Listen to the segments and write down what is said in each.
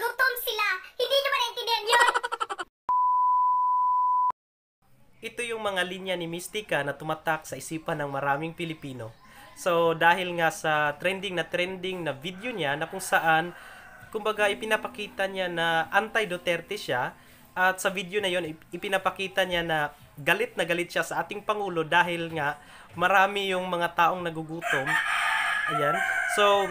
gutom sila. Hindi nyo ba yun? Ito yung mga linya ni Mystica na tumatak sa isipan ng maraming Pilipino. So, dahil nga sa trending na trending na video niya na kung saan, kumbaga ipinapakita niya na anti-Duterte siya, at sa video na yon ipinapakita niya na galit na galit siya sa ating Pangulo dahil nga marami yung mga taong nagugutom. Ayan. So,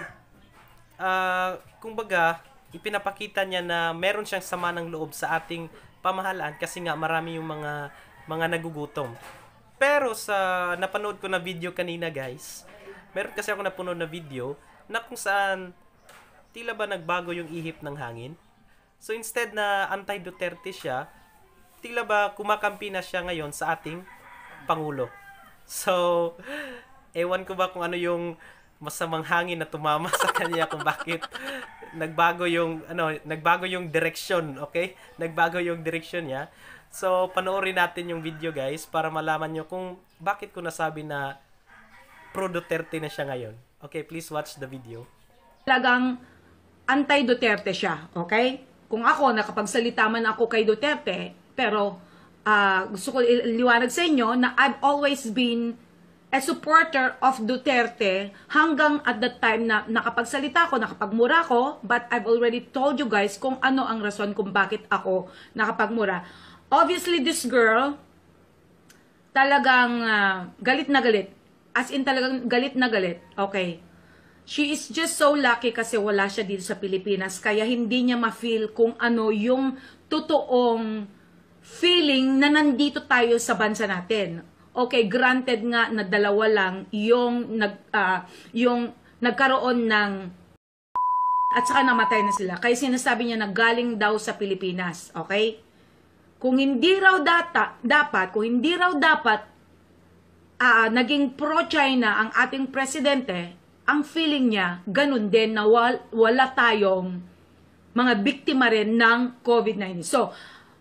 uh, kumbaga, ipinapakita niya na meron siyang sama ng loob sa ating pamahalaan kasi nga marami yung mga mga nagugutom. Pero sa napanood ko na video kanina guys, meron kasi ako napunood na video na kung saan tila ba nagbago yung ihip ng hangin. So instead na anti-Duterte siya, tila ba kumakampi na siya ngayon sa ating Pangulo. So, ewan ko ba kung ano yung masamang hangin na tumama sa kanya kung bakit nagbago yung ano, nagbago yung direction, okay? Nagbago yung direction niya. So panoorin natin yung video guys para malaman niyo kung bakit ko nasabi na pro Duterte na siya ngayon. Okay, please watch the video. Talagang anti-Duterte siya, okay? Kung ako, nakapagsalita man ako kay Duterte, pero uh, gusto ko liwanag sa inyo na I've always been a supporter of Duterte hanggang at the time na nakapagsalita ko, nakapagmura ko, but I've already told you guys kung ano ang rason kung bakit ako nakapagmura. Obviously, this girl, talagang uh, galit na galit. As in talagang galit na galit. Okay. She is just so lucky kasi wala siya dito sa Pilipinas. Kaya hindi niya ma-feel kung ano yung totoong feeling na nandito tayo sa bansa natin okay, granted nga na dalawa lang yung nag uh, yung nagkaroon ng at saka namatay na sila. Kaya sinasabi niya na galing daw sa Pilipinas. Okay? Kung hindi raw data, dapat, kung hindi raw dapat uh, naging pro-China ang ating presidente, ang feeling niya, ganun din na wal, wala tayong mga biktima rin ng COVID-19. So,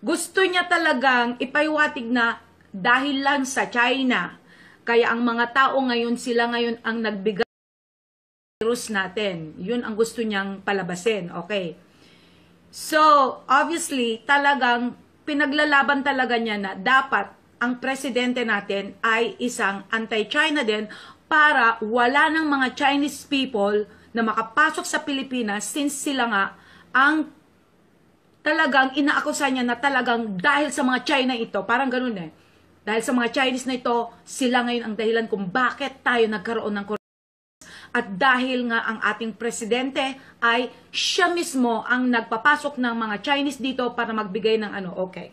gusto niya talagang ipaiwatig na dahil lang sa China. Kaya ang mga tao ngayon, sila ngayon ang nagbigay virus natin. Yun ang gusto niyang palabasin. Okay. So, obviously, talagang pinaglalaban talaga niya na dapat ang presidente natin ay isang anti-China din para wala ng mga Chinese people na makapasok sa Pilipinas since sila nga ang talagang inaakusa niya na talagang dahil sa mga China ito. Parang ganun eh. Dahil sa mga Chinese na ito, sila ngayon ang dahilan kung bakit tayo nagkaroon ng coronavirus. At dahil nga ang ating presidente ay siya mismo ang nagpapasok ng mga Chinese dito para magbigay ng ano, okay.